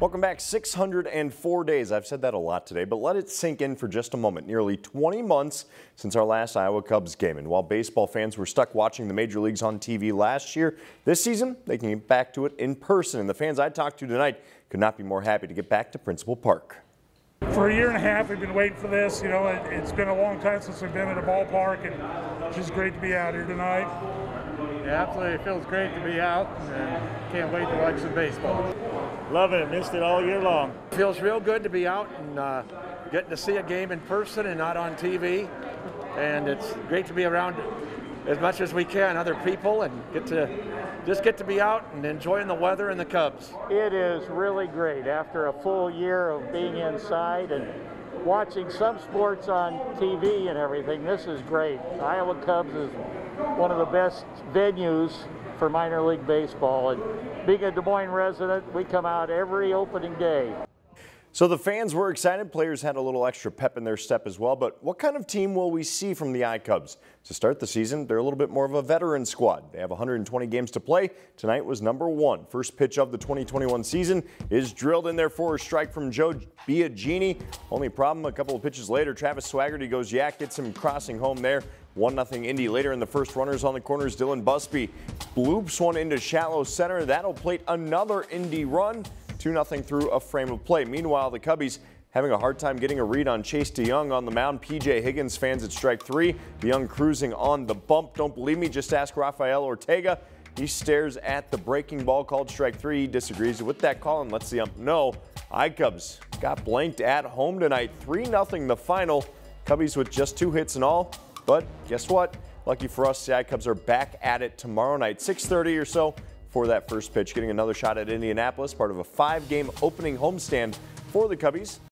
Welcome back. 604 days. I've said that a lot today, but let it sink in for just a moment. Nearly 20 months since our last Iowa Cubs game. And while baseball fans were stuck watching the major leagues on TV last year, this season they can get back to it in person. And the fans I talked to tonight could not be more happy to get back to Principal Park. For a year and a half, we've been waiting for this. You know, it, has been a long time since we've been at a ballpark, and it's just great to be out here tonight. Yeah, absolutely. It feels great to be out, and can't wait to watch some baseball. Love it. Missed it all year long. Feels real good to be out and uh, getting to see a game in person and not on TV. And it's great to be around as much as we can other people and get to just get to be out and enjoying the weather and the Cubs. It is really great after a full year of being inside and watching some sports on TV and everything. This is great. Iowa Cubs is one of the best venues for minor league baseball. And being a Des Moines resident, we come out every opening day. So the fans were excited. Players had a little extra pep in their step as well. But what kind of team will we see from the iCubs? To start the season, they're a little bit more of a veteran squad. They have 120 games to play. Tonight was number one. First pitch of the 2021 season is drilled in there for a strike from Joe Biagini. Only problem, a couple of pitches later, Travis Swaggerty goes yak, gets him crossing home there. 1-0 Indy later in the first runners on the corners. Dylan Busby loops one into shallow center. That'll plate another Indy run. 2-0 through a frame of play. Meanwhile, the Cubbies having a hard time getting a read on Chase DeYoung on the mound. PJ Higgins fans at strike three. DeYoung cruising on the bump. Don't believe me? Just ask Rafael Ortega. He stares at the breaking ball called strike three. He disagrees with that call and lets the ump know. iCubs got blanked at home tonight. 3 0 the final. Cubbies with just two hits and all. But guess what? Lucky for us, the iCubs are back at it tomorrow night, 6.30 or so for that first pitch, getting another shot at Indianapolis, part of a five game opening homestand for the Cubbies.